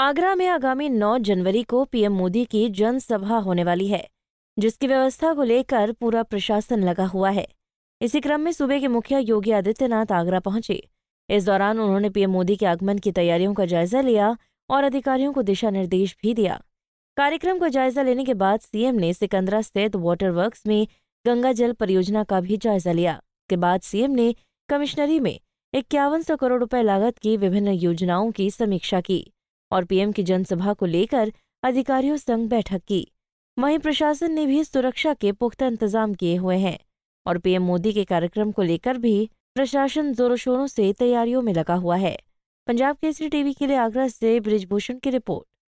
आगरा में आगामी 9 जनवरी को पीएम मोदी की जनसभा होने वाली है जिसकी व्यवस्था को लेकर पूरा प्रशासन लगा हुआ है इसी क्रम में सूबे के मुखिया योगी आदित्यनाथ आगरा पहुंचे इस दौरान उन्होंने पीएम मोदी के आगमन की तैयारियों का जायजा लिया और अधिकारियों को दिशा निर्देश भी दिया कार्यक्रम का जायजा लेने के बाद सीएम ने सिकंदरा स्थित वाटर वर्क्स में गंगा जल परियोजना का भी जायजा लिया के बाद सीएम ने कमिश्नरी में इक्यावन सौ करोड़ रुपए लागत की विभिन्न योजनाओं की समीक्षा की और पीएम की जनसभा को लेकर अधिकारियों संग बैठक की वहीं प्रशासन ने भी सुरक्षा के पुख्ता इंतजाम किए हुए हैं और पीएम मोदी के कार्यक्रम को लेकर भी प्रशासन जोरों शोरों से तैयारियों में लगा हुआ है पंजाब केसरी टीवी के लिए आगरा से ब्रिजभूषण की रिपोर्ट